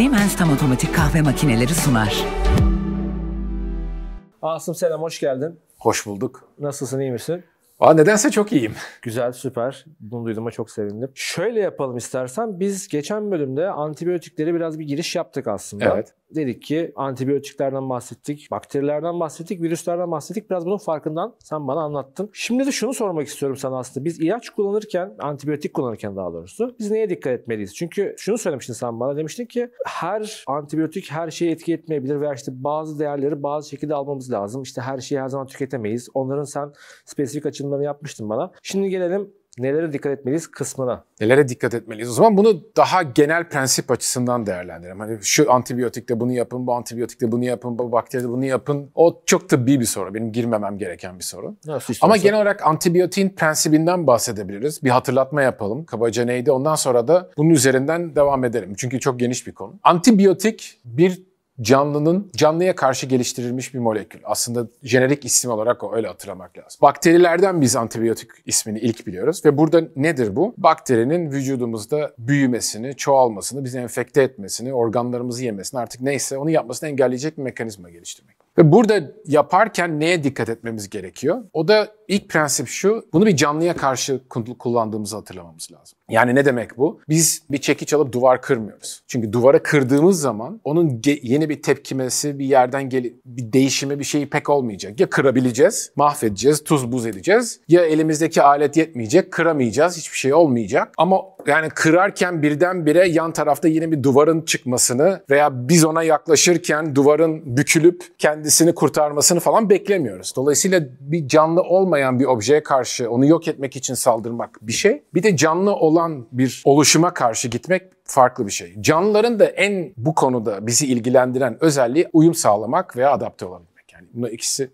Siemens Tam Otomatik Kahve Makineleri sunar. Asım selam, hoş geldin. Hoş bulduk. Nasılsın, iyi misin? Aa, nedense çok iyiyim. Güzel, süper. Bunu duyduğuma çok sevindim. Şöyle yapalım istersen. Biz geçen bölümde antibiyotiklere biraz bir giriş yaptık aslında. Evet dedik ki antibiyotiklerden bahsettik, bakterilerden bahsettik, virüslerden bahsettik. Biraz bunun farkından sen bana anlattın. Şimdi de şunu sormak istiyorum sana aslında. Biz ilaç kullanırken, antibiyotik kullanırken daha doğrusu biz neye dikkat etmeliyiz? Çünkü şunu söylemiştin sen bana. Demiştin ki her antibiyotik her şeyi etki etmeyebilir veya işte bazı değerleri bazı şekilde almamız lazım. İşte her şeyi her zaman tüketemeyiz. Onların sen spesifik açılımlarını yapmıştın bana. Şimdi gelelim nelere dikkat etmeliyiz kısmına. Nelere dikkat etmeliyiz? O zaman bunu daha genel prensip açısından değerlendirelim. Hani şu antibiyotikte bunu yapın, bu antibiyotikte bunu yapın, bu bakteride bunu yapın. O çok tıbbi bir soru. Benim girmemem gereken bir soru. Nasıl Ama genel olarak antibiyotin prensibinden bahsedebiliriz. Bir hatırlatma yapalım. Kabaca neydi? Ondan sonra da bunun üzerinden devam edelim. Çünkü çok geniş bir konu. Antibiyotik bir canlının canlıya karşı geliştirilmiş bir molekül. Aslında jenerik isim olarak o öyle hatırlamak lazım. Bakterilerden biz antibiyotik ismini ilk biliyoruz ve burada nedir bu? Bakterinin vücudumuzda büyümesini, çoğalmasını, bizi enfekte etmesini, organlarımızı yemesini artık neyse onu yapmasını engelleyecek bir mekanizma geliştirmek. Ve burada yaparken neye dikkat etmemiz gerekiyor? O da ilk prensip şu, bunu bir canlıya karşı kullandığımızı hatırlamamız lazım. Yani ne demek bu? Biz bir çekiç alıp duvar kırmıyoruz. Çünkü duvara kırdığımız zaman onun yeni bir tepkimesi, bir yerden gel bir değişimi, bir şeyi pek olmayacak. Ya kırabileceğiz, mahvedeceğiz, tuz buz edeceğiz. Ya elimizdeki alet yetmeyecek, kıramayacağız, hiçbir şey olmayacak. Ama yani kırarken birdenbire yan tarafta yeni bir duvarın çıkmasını veya biz ona yaklaşırken duvarın bükülüp kendisini kurtarmasını falan beklemiyoruz. Dolayısıyla bir canlı olmayan bir objeye karşı onu yok etmek için saldırmak bir şey. Bir de canlı olan kurulan bir oluşuma karşı gitmek farklı bir şey. Canlıların da en bu konuda bizi ilgilendiren özelliği uyum sağlamak veya adapte olabilmek. Yani bunun ikisi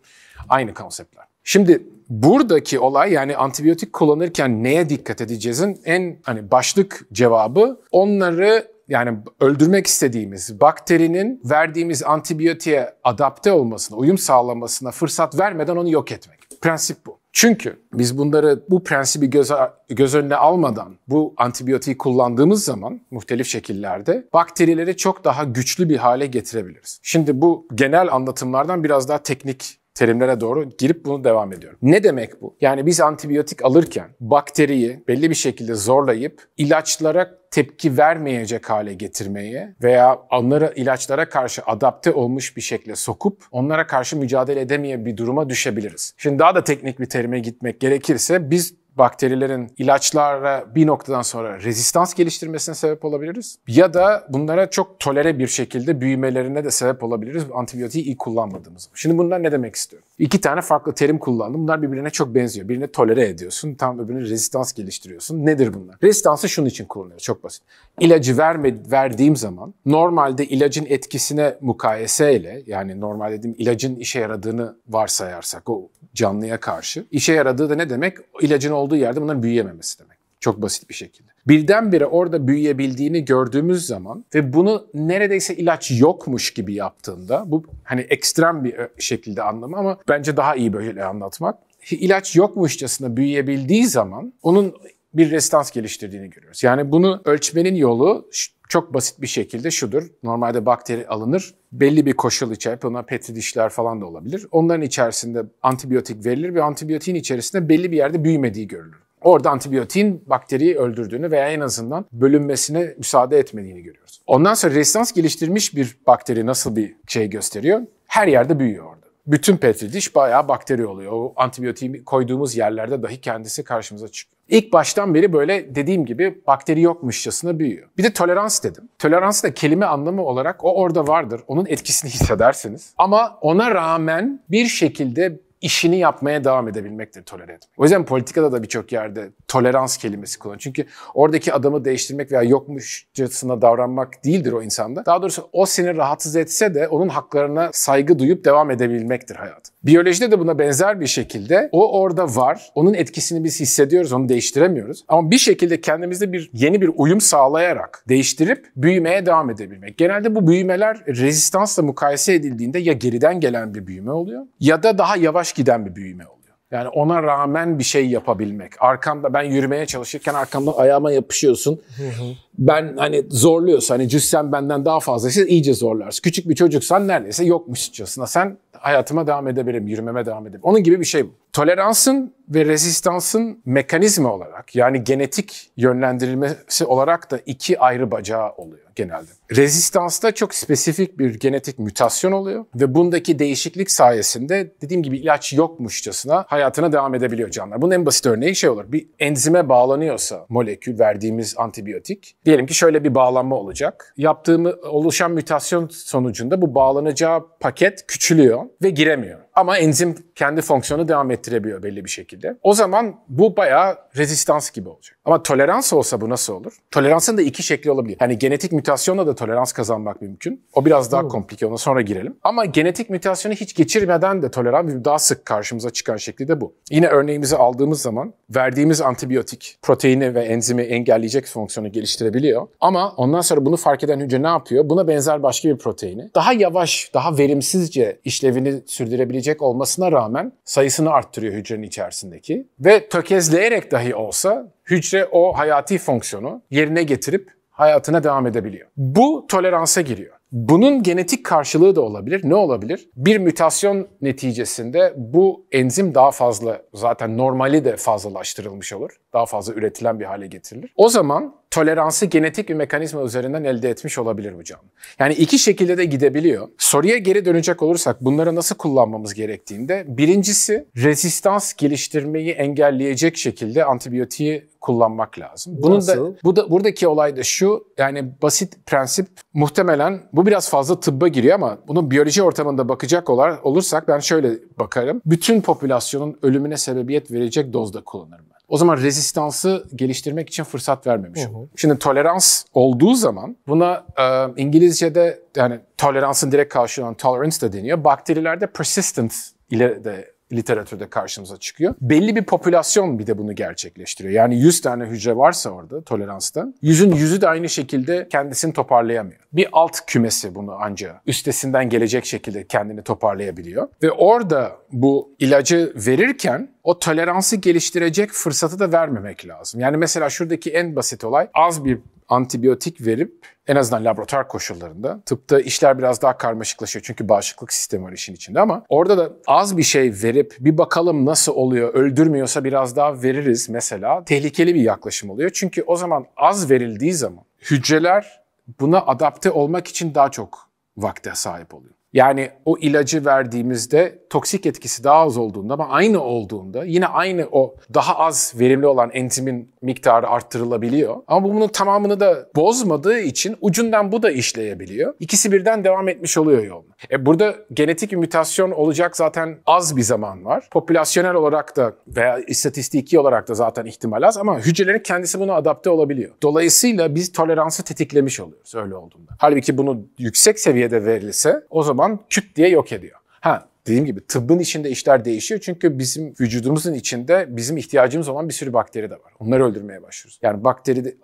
aynı konseptler. Şimdi buradaki olay yani antibiyotik kullanırken neye dikkat edeceğizin en hani başlık cevabı onları yani öldürmek istediğimiz bakterinin verdiğimiz antibiyotiğe adapte olmasına, uyum sağlamasına fırsat vermeden onu yok etmek. Prensip bu. Çünkü biz bunları bu prensibi göz, göz önüne almadan bu antibiyotiği kullandığımız zaman muhtelif şekillerde bakterileri çok daha güçlü bir hale getirebiliriz. Şimdi bu genel anlatımlardan biraz daha teknik terimlere doğru girip bunu devam ediyorum. Ne demek bu? Yani biz antibiyotik alırken bakteriyi belli bir şekilde zorlayıp ilaçlara tepki vermeyecek hale getirmeye veya onları ilaçlara karşı adapte olmuş bir şekilde sokup onlara karşı mücadele edemeye bir duruma düşebiliriz. Şimdi daha da teknik bir terime gitmek gerekirse biz bakterilerin ilaçlara bir noktadan sonra rezistans geliştirmesine sebep olabiliriz. Ya da bunlara çok tolere bir şekilde büyümelerine de sebep olabiliriz antibiyotiği iyi kullanmadığımız. Şimdi bunlar ne demek istiyorum? İki tane farklı terim kullandım. Bunlar birbirine çok benziyor. Birine tolere ediyorsun, tam öbürüne rezistans geliştiriyorsun. Nedir bunlar? Rezistansı şunun için kullanıyor. Çok basit. İlacı verme, verdiğim zaman normalde ilacın etkisine mukayeseyle yani normal dediğim ilacın işe yaradığını varsayarsak o canlıya karşı. işe yaradığı da ne demek? İlacın olduğu olduğu yerde bunların büyüyememesi demek. Çok basit bir şekilde. Birdenbire orada büyüyebildiğini gördüğümüz zaman ve bunu neredeyse ilaç yokmuş gibi yaptığında bu hani ekstrem bir e, şekilde anlamı ama bence daha iyi böyle anlatmak ilaç yokmuşçasına büyüyebildiği zaman onun bir restans geliştirdiğini görüyoruz. Yani bunu ölçmenin yolu çok basit bir şekilde şudur. Normalde bakteri alınır. Belli bir koşul içerisinde, buna petri dişler falan da olabilir. Onların içerisinde antibiyotik verilir ve antibiyotiğin içerisinde belli bir yerde büyümediği görülür. Orada antibiyotiğin bakteriyi öldürdüğünü veya en azından bölünmesine müsaade etmediğini görüyoruz. Ondan sonra resistans geliştirmiş bir bakteri nasıl bir şey gösteriyor? Her yerde büyüyor bütün petri diş bayağı bakteri oluyor. O antibiyotiği koyduğumuz yerlerde dahi kendisi karşımıza çıkıyor. İlk baştan beri böyle dediğim gibi bakteri yokmuşçasına büyüyor. Bir de tolerans dedim. Tolerans da kelime anlamı olarak o orada vardır. Onun etkisini hissedersiniz. Ama ona rağmen bir şekilde işini yapmaya devam edebilmektir tolere etmek. O yüzden politikada da birçok yerde tolerans kelimesi kullanılıyor. Çünkü oradaki adamı değiştirmek veya yokmuşçasına davranmak değildir o insanda. Daha doğrusu o seni rahatsız etse de onun haklarına saygı duyup devam edebilmektir hayat. Biyolojide de buna benzer bir şekilde o orada var. Onun etkisini biz hissediyoruz, onu değiştiremiyoruz. Ama bir şekilde kendimizde bir yeni bir uyum sağlayarak değiştirip büyümeye devam edebilmek. Genelde bu büyümeler rezistansla mukayese edildiğinde ya geriden gelen bir büyüme oluyor ya da daha yavaş giden bir büyüme oluyor. Yani ona rağmen bir şey yapabilmek. Arkamda ben yürümeye çalışırken arkamda ayağıma yapışıyorsun. Hı hı ben hani zorluyorsa hani cüssem benden daha fazlaysa iyice zorlarsın. Küçük bir çocuksan neredeyse yokmuşçasına sen hayatıma devam edebilirim, yürümeme devam edebilirim. Onun gibi bir şey bu. Toleransın ve rezistansın mekanizma olarak yani genetik yönlendirilmesi olarak da iki ayrı bacağı oluyor genelde. Rezistansta çok spesifik bir genetik mütasyon oluyor ve bundaki değişiklik sayesinde dediğim gibi ilaç yokmuşçasına hayatına devam edebiliyor canlılar. Bunun en basit örneği şey olur. Bir enzime bağlanıyorsa molekül verdiğimiz antibiyotik Diyelim ki şöyle bir bağlanma olacak. Yaptığımı oluşan mütasyon sonucunda bu bağlanacağı paket küçülüyor ve giremiyor. Ama enzim kendi fonksiyonu devam ettirebiliyor belli bir şekilde. O zaman bu bayağı rezistans gibi olacak. Ama tolerans olsa bu nasıl olur? Toleransın da iki şekli olabilir. Yani genetik mutasyonla da tolerans kazanmak mümkün. O biraz daha komplike ona sonra girelim. Ama genetik mutasyonu hiç geçirmeden de tolerans daha sık karşımıza çıkan şekli de bu. Yine örneğimizi aldığımız zaman verdiğimiz antibiyotik proteini ve enzimi engelleyecek fonksiyonu geliştirebiliyor. Ama ondan sonra bunu fark eden hücre ne yapıyor? Buna benzer başka bir proteini daha yavaş, daha verimsizce işlevini sürdürebilecek yiyecek olmasına rağmen sayısını arttırıyor hücrenin içerisindeki. Ve tökezleyerek dahi olsa hücre o hayati fonksiyonu yerine getirip hayatına devam edebiliyor. Bu toleransa giriyor. Bunun genetik karşılığı da olabilir. Ne olabilir? Bir mütasyon neticesinde bu enzim daha fazla zaten normali de fazlalaştırılmış olur daha fazla üretilen bir hale getirilir. O zaman toleransı genetik bir mekanizma üzerinden elde etmiş olabilir bu canlı. Yani iki şekilde de gidebiliyor. Soruya geri dönecek olursak bunları nasıl kullanmamız gerektiğinde birincisi rezistans geliştirmeyi engelleyecek şekilde antibiyotiği kullanmak lazım. Bunun Nasıl? da bu da buradaki olay da şu. Yani basit prensip muhtemelen bu biraz fazla tıbba giriyor ama bunun biyoloji ortamında bakacak olar, olursak ben şöyle bakarım. Bütün popülasyonun ölümüne sebebiyet verecek dozda kullanırım. O zaman rezistansı geliştirmek için fırsat vermemiş. Hı hı. Şimdi tolerans olduğu zaman buna e, İngilizce'de yani toleransın direkt karşılığı olan tolerance da deniyor. Bakterilerde persistent ile de literatürde karşımıza çıkıyor. Belli bir popülasyon bir de bunu gerçekleştiriyor. Yani 100 tane hücre varsa orada toleransta, yüzün yüzü de aynı şekilde kendisini toparlayamıyor. Bir alt kümesi bunu ancak üstesinden gelecek şekilde kendini toparlayabiliyor. Ve orada bu ilacı verirken o toleransı geliştirecek fırsatı da vermemek lazım. Yani mesela şuradaki en basit olay az bir antibiyotik verip en azından laboratuvar koşullarında tıpta işler biraz daha karmaşıklaşıyor çünkü bağışıklık sistemi var işin içinde ama orada da az bir şey verip bir bakalım nasıl oluyor öldürmüyorsa biraz daha veririz mesela tehlikeli bir yaklaşım oluyor. Çünkü o zaman az verildiği zaman hücreler buna adapte olmak için daha çok vakte sahip oluyor. Yani o ilacı verdiğimizde toksik etkisi daha az olduğunda ama aynı olduğunda yine aynı o daha az verimli olan enzimin miktarı arttırılabiliyor. Ama bunun tamamını da bozmadığı için ucundan bu da işleyebiliyor. İkisi birden devam etmiş oluyor yoluna. E burada genetik mutasyon olacak zaten az bir zaman var. Popülasyonel olarak da veya istatistiki olarak da zaten ihtimal az ama hücrelerin kendisi buna adapte olabiliyor. Dolayısıyla biz toleransı tetiklemiş oluyoruz öyle olduğunda. Halbuki bunu yüksek seviyede verilse o zaman küt diye yok ediyor. Ha dediğim gibi tıbbın içinde işler değişiyor. Çünkü bizim vücudumuzun içinde bizim ihtiyacımız olan bir sürü bakteri de var. Onları öldürmeye başlıyoruz. Yani bakteri de,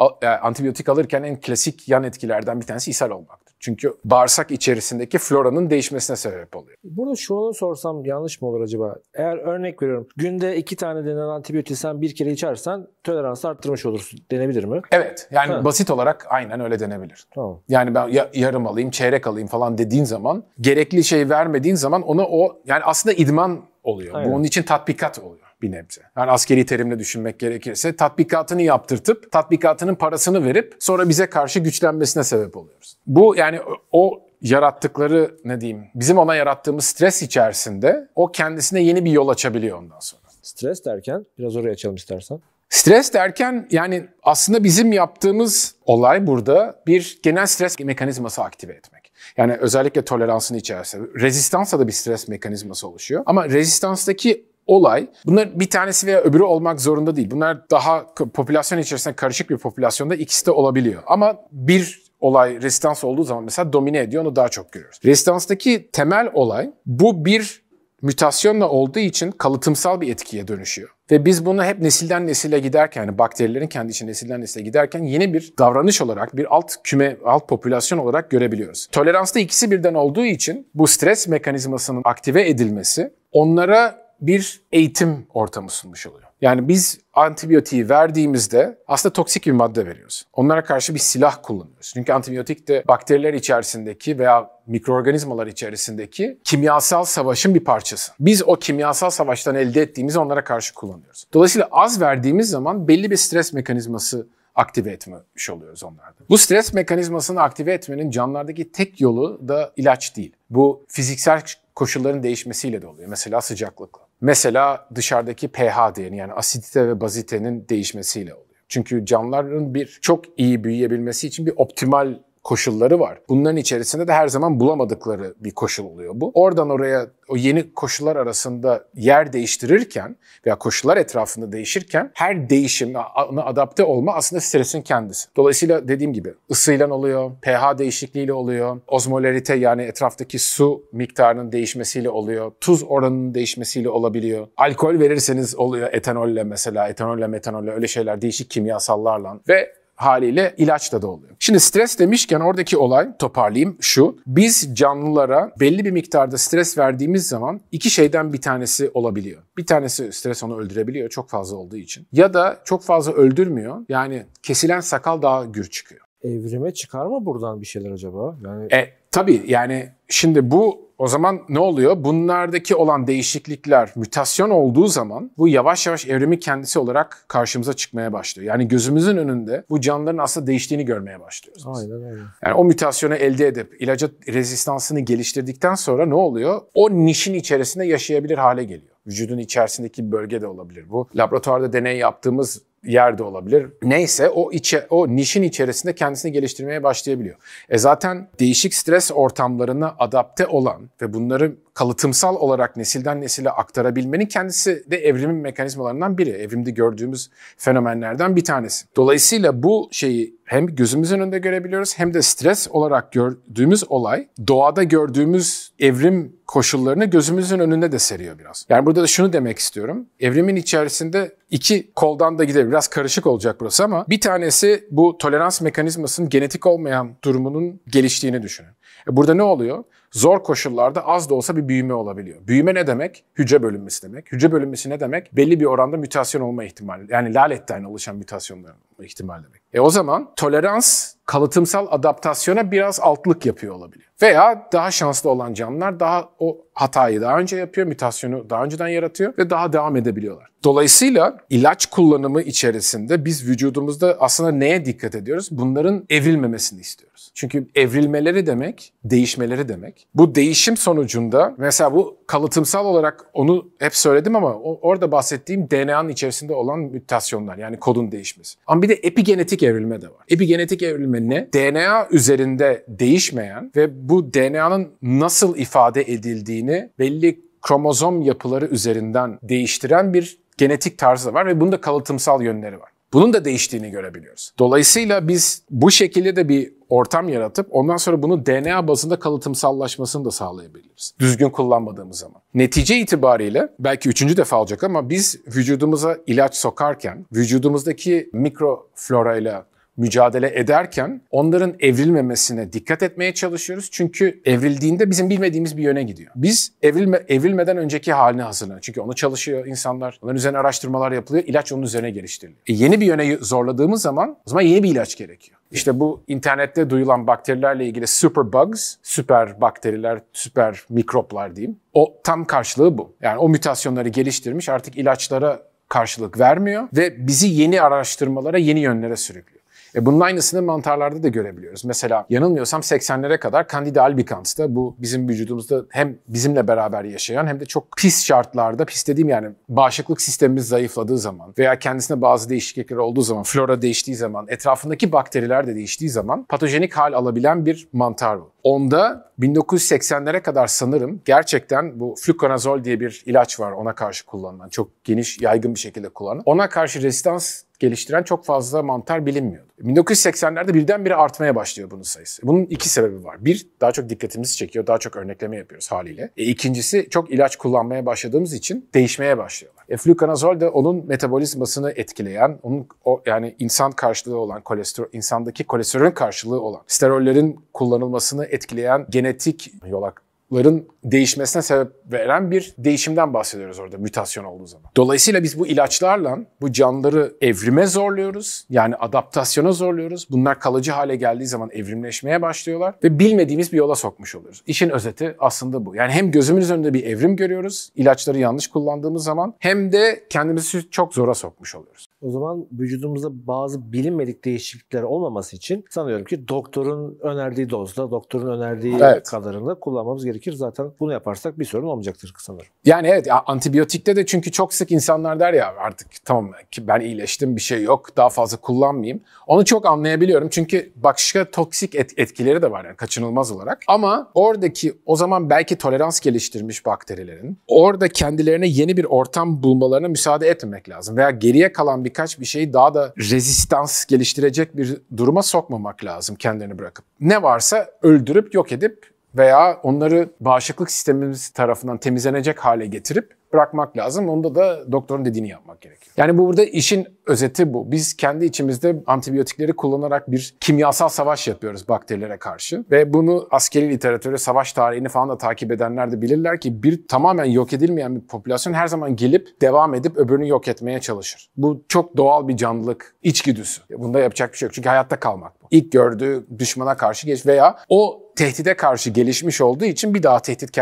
antibiyotik alırken en klasik yan etkilerden bir tanesi ishal olmak. Çünkü bağırsak içerisindeki floranın değişmesine sebep oluyor. Burada şu şunu sorsam yanlış mı olur acaba? Eğer örnek veriyorum günde iki tane denen antibiyotiği sen bir kere içersen toleransı arttırmış olursun denebilir mi? Evet yani ha. basit olarak aynen öyle denebilir. Tamam. Yani ben ya, yarım alayım çeyrek alayım falan dediğin zaman gerekli şeyi vermediğin zaman ona o yani aslında idman oluyor. Aynen. Bu onun için tatbikat oluyor bir nebze. Yani askeri terimle düşünmek gerekirse tatbikatını yaptırtıp tatbikatının parasını verip sonra bize karşı güçlenmesine sebep oluyoruz. Bu yani o yarattıkları ne diyeyim bizim ona yarattığımız stres içerisinde o kendisine yeni bir yol açabiliyor ondan sonra. Stres derken biraz oraya açalım istersen. Stres derken yani aslında bizim yaptığımız olay burada bir genel stres mekanizması aktive etmek. Yani özellikle toleransın içerisinde. Rezistansa da bir stres mekanizması oluşuyor. Ama rezistanstaki olay. Bunlar bir tanesi veya öbürü olmak zorunda değil. Bunlar daha popülasyon içerisinde karışık bir popülasyonda ikisi de olabiliyor. Ama bir olay resistans olduğu zaman mesela domine ediyor onu daha çok görüyoruz. Resistanstaki temel olay bu bir mütasyonla olduğu için kalıtımsal bir etkiye dönüşüyor. Ve biz bunu hep nesilden nesile giderken, yani bakterilerin kendi için nesilden nesile giderken yeni bir davranış olarak, bir alt küme, alt popülasyon olarak görebiliyoruz. Toleransta ikisi birden olduğu için bu stres mekanizmasının aktive edilmesi onlara bir eğitim ortamı sunmuş oluyor. Yani biz antibiyotiği verdiğimizde aslında toksik bir madde veriyoruz. Onlara karşı bir silah kullanıyoruz. Çünkü antibiyotik de bakteriler içerisindeki veya mikroorganizmalar içerisindeki kimyasal savaşın bir parçası. Biz o kimyasal savaştan elde ettiğimizi onlara karşı kullanıyoruz. Dolayısıyla az verdiğimiz zaman belli bir stres mekanizması aktive etmiş oluyoruz onlarda. Bu stres mekanizmasını aktive etmenin canlılardaki tek yolu da ilaç değil. Bu fiziksel koşulların değişmesiyle de oluyor. Mesela sıcaklıkla. Mesela dışarıdaki pH değeri yani asidite ve bazitenin değişmesiyle oluyor. Çünkü canlıların bir çok iyi büyüyebilmesi için bir optimal koşulları var. Bunların içerisinde de her zaman bulamadıkları bir koşul oluyor bu. Oradan oraya o yeni koşullar arasında yer değiştirirken veya koşullar etrafında değişirken her değişimle adapte olma aslında stresin kendisi. Dolayısıyla dediğim gibi ısıyla oluyor, pH değişikliğiyle oluyor, ozmolarite yani etraftaki su miktarının değişmesiyle oluyor, tuz oranının değişmesiyle olabiliyor. Alkol verirseniz oluyor etanolle mesela, etanolle metanolle öyle şeyler değişik kimyasallarla ve haliyle ilaçla da oluyor. Şimdi stres demişken oradaki olay toparlayayım şu. Biz canlılara belli bir miktarda stres verdiğimiz zaman iki şeyden bir tanesi olabiliyor. Bir tanesi stres onu öldürebiliyor çok fazla olduğu için. Ya da çok fazla öldürmüyor. Yani kesilen sakal daha gür çıkıyor evrime çıkar mı buradan bir şeyler acaba? Yani e, Tabii yani şimdi bu o zaman ne oluyor? Bunlardaki olan değişiklikler mütasyon olduğu zaman bu yavaş yavaş evrimi kendisi olarak karşımıza çıkmaya başlıyor. Yani gözümüzün önünde bu canlıların aslında değiştiğini görmeye başlıyoruz. Aynen öyle. Yani o mütasyonu elde edip ilaca rezistansını geliştirdikten sonra ne oluyor? O nişin içerisinde yaşayabilir hale geliyor. Vücudun içerisindeki bir bölge de olabilir bu. Laboratuvarda deney yaptığımız yerde olabilir. Neyse o içe o nişin içerisinde kendisini geliştirmeye başlayabiliyor. E zaten değişik stres ortamlarına adapte olan ve bunları kalıtımsal olarak nesilden nesile aktarabilmenin kendisi de evrimin mekanizmalarından biri. Evrimde gördüğümüz fenomenlerden bir tanesi. Dolayısıyla bu şeyi hem gözümüzün önünde görebiliyoruz hem de stres olarak gördüğümüz olay doğada gördüğümüz evrim koşullarını gözümüzün önünde de seriyor biraz. Yani burada da şunu demek istiyorum. Evrimin içerisinde iki koldan da gidebilir. Biraz karışık olacak burası ama bir tanesi bu tolerans mekanizmasının genetik olmayan durumunun geliştiğini düşünün. E, burada ne oluyor? zor koşullarda az da olsa bir büyüme olabiliyor. Büyüme ne demek? Hücre bölünmesi demek. Hücre bölünmesi ne demek? Belli bir oranda mütasyon olma ihtimali. Yani lal laletten oluşan mutasyonların ihtimali demek. E o zaman tolerans kalıtımsal adaptasyona biraz altlık yapıyor olabiliyor. Veya daha şanslı olan canlılar daha o hatayı daha önce yapıyor, mutasyonu daha önceden yaratıyor ve daha devam edebiliyorlar. Dolayısıyla ilaç kullanımı içerisinde biz vücudumuzda aslında neye dikkat ediyoruz? Bunların evrilmemesini istiyoruz. Çünkü evrilmeleri demek değişmeleri demek. Bu değişim sonucunda mesela bu kalıtımsal olarak onu hep söyledim ama orada bahsettiğim DNA'nın içerisinde olan mütasyonlar yani kodun değişmesi. Ama bir de epigenetik evrilme de var. Epigenetik evrilme ne? DNA üzerinde değişmeyen ve bu DNA'nın nasıl ifade edildiğini belli kromozom yapıları üzerinden değiştiren bir genetik tarzı var ve bunda kalıtımsal yönleri var. Bunun da değiştiğini görebiliyoruz. Dolayısıyla biz bu şekilde de bir ortam yaratıp ondan sonra bunu DNA bazında kalıtımsallaşmasını da sağlayabiliriz. Düzgün kullanmadığımız zaman. Netice itibariyle belki üçüncü defa olacak ama biz vücudumuza ilaç sokarken vücudumuzdaki mikroflorayla mücadele ederken onların evrilmemesine dikkat etmeye çalışıyoruz. Çünkü evrildiğinde bizim bilmediğimiz bir yöne gidiyor. Biz evrilme, evrilmeden önceki haline hazırlanıyoruz. Çünkü onu çalışıyor insanlar. Onların üzerine araştırmalar yapılıyor. İlaç onun üzerine geliştiriliyor. E yeni bir yöne zorladığımız zaman o zaman yeni bir ilaç gerekiyor. İşte bu internette duyulan bakterilerle ilgili super bugs, süper bakteriler, süper mikroplar diyeyim. O tam karşılığı bu. Yani o mutasyonları geliştirmiş artık ilaçlara karşılık vermiyor ve bizi yeni araştırmalara, yeni yönlere sürüklüyor. E bunun aynısını mantarlarda da görebiliyoruz. Mesela yanılmıyorsam 80'lere kadar Candida albicans da bu bizim vücudumuzda hem bizimle beraber yaşayan hem de çok pis şartlarda, pis dediğim yani bağışıklık sistemimiz zayıfladığı zaman veya kendisine bazı değişiklikler olduğu zaman, flora değiştiği zaman, etrafındaki bakteriler de değiştiği zaman patojenik hal alabilen bir mantar bu. Onda 1980'lere kadar sanırım gerçekten bu fluconazol diye bir ilaç var ona karşı kullanılan. Çok geniş, yaygın bir şekilde kullanılan. Ona karşı rezistans geliştiren çok fazla mantar bilinmiyordu. 1980'lerde birdenbire artmaya başlıyor bunun sayısı. Bunun iki sebebi var. Bir, daha çok dikkatimizi çekiyor, daha çok örnekleme yapıyoruz haliyle. E, ikincisi, çok ilaç kullanmaya başladığımız için değişmeye başlıyorlar. E, flukanazol de onun metabolizmasını etkileyen, onun o, yani insan karşılığı olan kolesterol, insandaki kolesterolün karşılığı olan, sterollerin kullanılmasını etkileyen genetik yolak ların değişmesine sebep veren bir değişimden bahsediyoruz orada mütasyon olduğu zaman. Dolayısıyla biz bu ilaçlarla bu canlıları evrime zorluyoruz. Yani adaptasyona zorluyoruz. Bunlar kalıcı hale geldiği zaman evrimleşmeye başlıyorlar ve bilmediğimiz bir yola sokmuş oluyoruz. İşin özeti aslında bu. Yani hem gözümüz önünde bir evrim görüyoruz ilaçları yanlış kullandığımız zaman hem de kendimizi çok zora sokmuş oluyoruz. O zaman vücudumuzda bazı bilinmedik değişiklikler olmaması için sanıyorum ki doktorun önerdiği dozda, doktorun önerdiği evet. kadarını kullanmamız gerekir. Zaten bunu yaparsak bir sorun olmayacaktır sanırım. Yani evet antibiyotikte de çünkü çok sık insanlar der ya artık tamam ki ben iyileştim bir şey yok daha fazla kullanmayayım. Onu çok anlayabiliyorum çünkü başka toksik et, etkileri de var yani kaçınılmaz olarak. Ama oradaki o zaman belki tolerans geliştirmiş bakterilerin orada kendilerine yeni bir ortam bulmalarına müsaade etmemek lazım. Veya geriye kalan bir birkaç bir şey daha da rezistans geliştirecek bir duruma sokmamak lazım kendini bırakıp. Ne varsa öldürüp yok edip veya onları bağışıklık sistemimiz tarafından temizlenecek hale getirip bırakmak lazım. Onda da doktorun dediğini yapmak gerekiyor. Yani bu burada işin özeti bu. Biz kendi içimizde antibiyotikleri kullanarak bir kimyasal savaş yapıyoruz bakterilere karşı. Ve bunu askeri literatürü, savaş tarihini falan da takip edenler de bilirler ki bir tamamen yok edilmeyen bir popülasyon her zaman gelip devam edip öbürünü yok etmeye çalışır. Bu çok doğal bir canlılık, içgüdüsü. Bunda yapacak bir şey yok. Çünkü hayatta kalmak bu. İlk gördüğü düşmana karşı geç veya o tehdide karşı gelişmiş olduğu için bir daha tehdit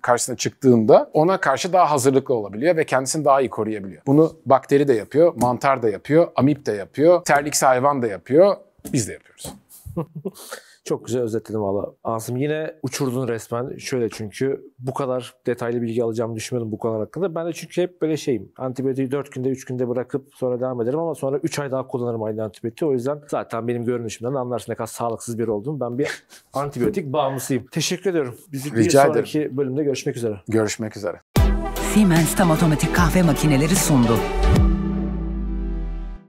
karşısına çıktığında ona karşı daha hazırlıklı olabiliyor ve kendisini daha iyi koruyabiliyor. Bunu bakteri de yapıyor, mantar da yapıyor, amip de yapıyor, terliksi hayvan da yapıyor, biz de yapıyoruz. Çok güzel özetledim valla. Asım yine uçurdun resmen. Şöyle çünkü bu kadar detaylı bilgi alacağımı düşünmedim bu konular hakkında. Ben de çünkü hep böyle şeyim. Antibiyotiği 4 günde 3 günde bırakıp sonra devam ederim ama sonra 3 ay daha kullanırım aynı antibiyotiği. O yüzden zaten benim görünüşümden anlarsın ne kadar sağlıksız bir olduğumu. Ben bir antibiyotik bağımlısıyım. Teşekkür ediyorum. Bizi Rica bir sonraki ederim. bölümde görüşmek üzere. Görüşmek üzere. Siemens Tam Otomatik Kahve Makineleri sundu.